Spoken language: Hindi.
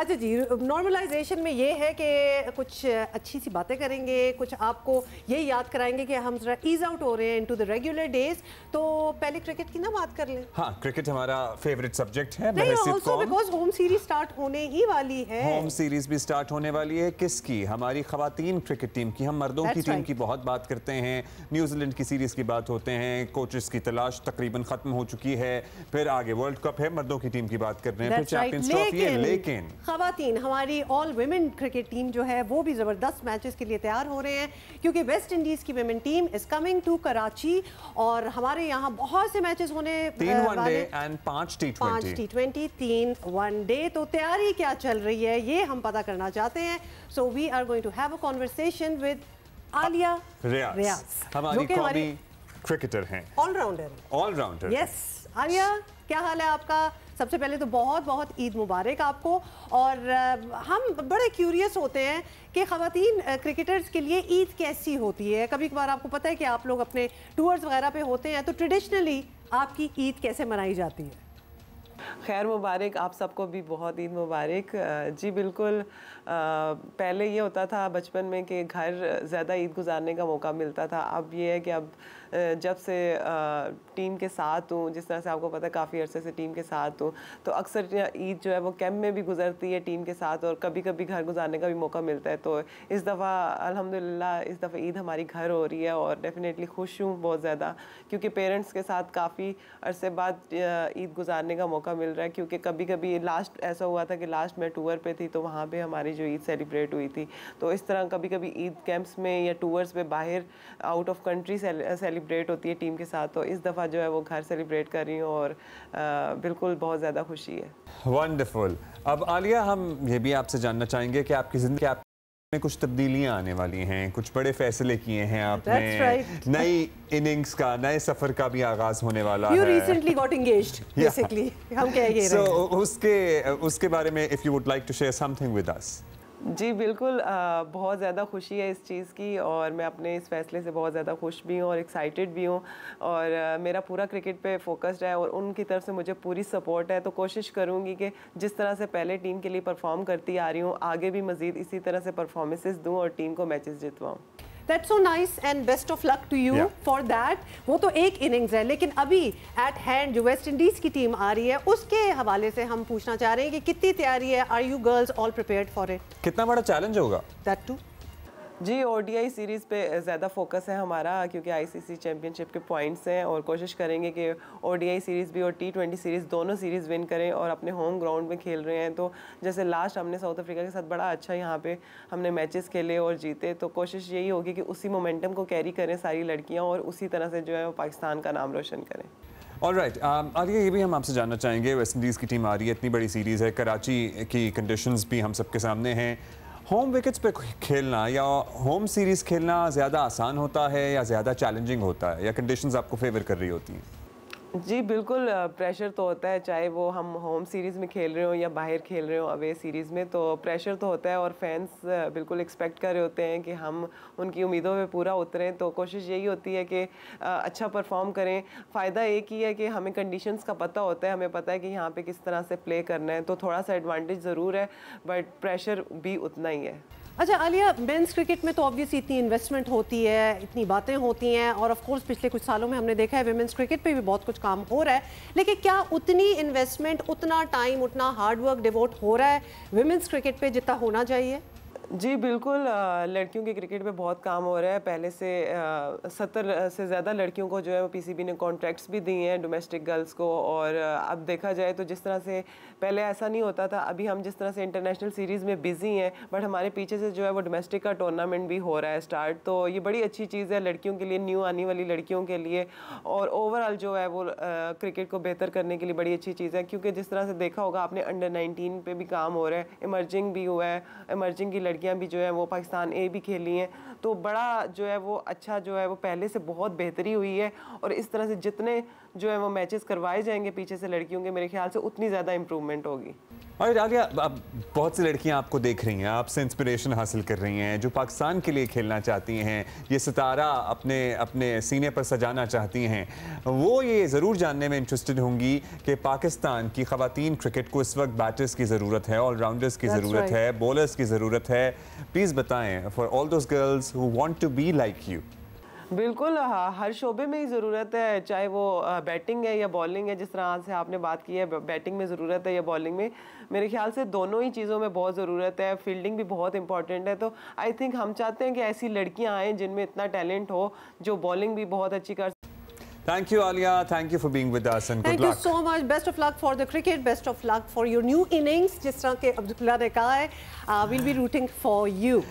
अच्छा जी नॉर्मलाइजेशन में ये है कि कुछ अच्छी सी बातें करेंगे कुछ आपको ये याद कराएंगे कि हम जरा ईज आउट हो रहे हैं इनटू द रेगुलर डेज तो पहले क्रिकेट की ना बात कर लें हाँ क्रिकेट हमारा फेवरेट सब्जेक्ट है बिकॉज होम सीरीज स्टार्ट होने ही वाली है होम सीरीज भी स्टार्ट होने वाली है किसकी हमारी खातन क्रिकेट टीम की हम मर्दों की टीम की बहुत बात करते हैं न्यूजीलैंड की सीरीज की बात होते हैं कोचेस की तलाश तकरीबन खत्म हो चुकी है फिर आगे वर्ल्ड कप है मर्दों की टीम की बात कर रहे हैं फिर चैंपियंस ट्रॉफी है लेकिन खातन हमारी ऑल वेमेन क्रिकेट टीम जो है वो भी ज़बरदस्त मैचेस के लिए तैयार हो रहे हैं क्योंकि वेस्ट इंडीज़ की women team is coming to Karachi और हमारे यहाँ बहुत से मैचेस होने तीन वनडे एंड पांच टी पांच टी ट्वेंटी तीन वन डे तो तैयारी क्या चल रही है ये हम पता करना चाहते हैं so we are going to have a conversation with Alia Riaz हमारी क्रिकेटर हैं ऑलराउंडर ऑलराउंडर यस आलिया क्या हाल है आपका सबसे पहले तो बहुत बहुत ईद मुबारक आपको और हम बड़े क्यूरियस होते हैं कि ख़वातीन क्रिकेटर्स के लिए ईद कैसी होती है कभी कभार आपको पता है कि आप लोग अपने टूर्स वगैरह पे होते हैं तो ट्रेडिशनली आपकी ईद कैसे मनाई जाती है खैर मुबारक आप सबको भी बहुत ईद मुबारक जी बिल्कुल पहले ये होता था बचपन में कि घर ज़्यादा ईद गुजारने का मौका मिलता था अब ये है कि अब जब से टीम के साथ हूँ जिस तरह से आपको पता है काफ़ी अरसे से टीम के साथ हूँ तो अक्सर ईद जो है वो कैम्प में भी गुजरती है टीम के साथ और कभी कभी घर गुजारने का भी मौका मिलता है तो इस दफ़ा अलहमदिल्ला इस दफ़ा ईद हमारी घर हो रही है और डेफिनेटली खुश हूँ बहुत ज़्यादा क्योंकि पेरेंट्स के साथ काफ़ी अरसे बाद ईद गुजारने का मौका मिल रहा है क्योंकि कभी कभी लास्ट ऐसा हुआ था कि लास्ट मैं टूर पर थी तो वहाँ पर हमारी जो ईद सेलिब्रेट हुई थी तो इस तरह कभी कभी ईद कैंप्स में या टूर्स में बाहर out of country celebrate celebrate होती है टीम के साथ तो इस दफ़ा जो है वो घर सेलिब्रेट कर रही हूँ और आ, बिल्कुल बहुत ज़्यादा खुशी है वंडरफुल अब आलिया हम ये भी आपसे जानना चाहेंगे कि आपकी ज़िंदगी आप में कुछ तब्दीलियां आने वाली हैं कुछ बड़े फैसले किए हैं आपने right. नई इनिंग्स का नए सफर का भी आगाज होने वाला you है recently got engaged basically yeah. हम कह ये so, रहे हैं उसके उसके बारे में if you would like to share something with us जी बिल्कुल आ, बहुत ज़्यादा खुशी है इस चीज़ की और मैं अपने इस फैसले से बहुत ज़्यादा खुश भी हूँ और एक्साइटेड भी हूँ और आ, मेरा पूरा क्रिकेट पे फोकस्ड है और उनकी तरफ से मुझे पूरी सपोर्ट है तो कोशिश करूँगी कि जिस तरह से पहले टीम के लिए परफॉर्म करती आ रही हूँ आगे भी मज़ीद इसी तरह से परफॉर्मेंसेज दूँ और टीम को मैचेस जितवाऊँ that's so nice and best of luck to you for that वो तो एक इनिंग्स है लेकिन अभी एट हैंड जो वेस्ट इंडीज़ की टीम आ रही है उसके हवाले से हम पूछना चाह रहे हैं कि कितनी तैयारी है are you girls all prepare for it कितना बड़ा चैलेंज होगा दैट टू जी ओडीआई सीरीज़ पे ज़्यादा फोकस है हमारा क्योंकि आईसीसी चैम्पियनशिप के पॉइंट्स हैं और कोशिश करेंगे कि ओडीआई सीरीज़ भी और टी ट्वेंटी सीरीज़ दोनों सीरीज़ विन करें और अपने होम ग्राउंड में खेल रहे हैं तो जैसे लास्ट हमने साउथ अफ्रीका के साथ बड़ा अच्छा यहाँ पे हमने मैचेस खेले और जीते तो कोशिश यही होगी कि उसी मोमेंटम को कैरी करें सारी लड़कियाँ और उसी तरह से जो है वो पाकिस्तान का नाम रोशन करें और राइट आर्या ये भी हम आपसे जानना चाहेंगे वेस्ट इंडीज़ की टीम आ रही है इतनी बड़ी सीरीज़ है कराची की कंडीशंस भी हम सबके सामने हैं होम विकेट्स पे खेलना या होम सीरीज़ खेलना ज़्यादा आसान होता है या ज़्यादा चैलेंजिंग होता है या कंडीशंस आपको फेवर कर रही होती हैं जी बिल्कुल प्रेशर तो होता है चाहे वो हम होम सीरीज़ में खेल रहे हो या बाहर खेल रहे हो अवे सीरीज़ में तो प्रेशर तो होता है और फैंस बिल्कुल एक्सपेक्ट कर रहे होते हैं कि हम उनकी उम्मीदों पे पूरा उतरें तो कोशिश यही होती है कि अच्छा परफॉर्म करें फ़ायदा एक ही है कि हमें कंडीशंस का पता होता है हमें पता है कि यहाँ पर किस तरह से प्ले करना है तो थोड़ा सा एडवांटेज ज़रूर है बट प्रेशर भी उतना ही है अच्छा आलिया मेंस क्रिकेट में तो ऑब्वियसली इतनी इन्वेस्टमेंट होती है इतनी बातें होती हैं और ऑफ कोर्स पिछले कुछ सालों में हमने देखा है वेमेंस क्रिकेट पे भी बहुत कुछ काम हो रहा है लेकिन क्या उतनी इन्वेस्टमेंट उतना टाइम उतना हार्डवर्क डिवोट हो रहा है वेमेंस क्रिकेट पे जितना होना चाहिए जी बिल्कुल लड़कियों के क्रिकेट पे बहुत काम हो रहा है पहले से सत्तर से ज़्यादा लड़कियों को जो है वो पीसीबी ने कॉन्ट्रैक्ट्स भी दिए हैं डोमेस्टिक गर्ल्स को और अब देखा जाए तो जिस तरह से पहले ऐसा नहीं होता था अभी हम जिस तरह से इंटरनेशनल सीरीज़ में बिज़ी हैं बट हमारे पीछे से जो है वो डोमेस्टिक का टूर्नामेंट भी हो रहा है स्टार्ट तो ये बड़ी अच्छी चीज़ है लड़कियों के लिए न्यू आने वाली लड़कियों के लिए और ओवरऑल जो है वो क्रिकेट को बेहतर करने के लिए बड़ी अच्छी चीज़ है क्योंकि जिस तरह से देखा होगा आपने अंडर नाइनटीन पर भी काम हो रहा है इमर्जिंग भी हुआ है इमर्जिंग की लड़की लड़कियां भी जो है वो पाकिस्तान ए भी खेली हैं तो बड़ा जो है वो अच्छा जो है वो पहले से बहुत बेहतरी हुई है और इस तरह से जितने जो है वो मैचेस करवाए जाएंगे पीछे से लड़कियों के मेरे ख्याल से उतनी ज़्यादा इम्प्रूवमेंट होगी और आलिया अब बहुत सी लड़कियां आपको देख रही हैं आपसे इंस्पिरेशन हासिल कर रही हैं जो पाकिस्तान के लिए खेलना चाहती हैं ये सितारा अपने अपने सीने पर सजाना चाहती हैं वो ये ज़रूर जानने में इंटरेस्टेड होंगी कि पाकिस्तान की खातन क्रिकेट को इस वक्त बैटर्स की ज़रूरत है ऑलराउंडर्स की ज़रूरत right. है बॉलर्स की ज़रूरत है प्लीज़ बताएँ for all those girls who want to be like you बिल्कुल हाँ हर शोबे में ही ज़रूरत है चाहे वो बैटिंग है या बॉलिंग है जिस तरह से आपने बात की है बैटिंग में ज़रूरत है या बॉलिंग में मेरे ख्याल से दोनों ही चीज़ों में बहुत ज़रूरत है फील्डिंग भी बहुत इंपॉर्टेंट है तो आई थिंक हम चाहते हैं कि ऐसी लड़कियाँ आएँ जिनमें इतना टैलेंट हो जो बॉलिंग भी बहुत अच्छी कर Thank you, Alia. Thank you for being with us and Thank good luck. Thank you so much. Best of luck for the cricket. Best of luck for your new innings. जिस तरह के अब्दुल्ला ने कहा है, uh, we'll be rooting for you.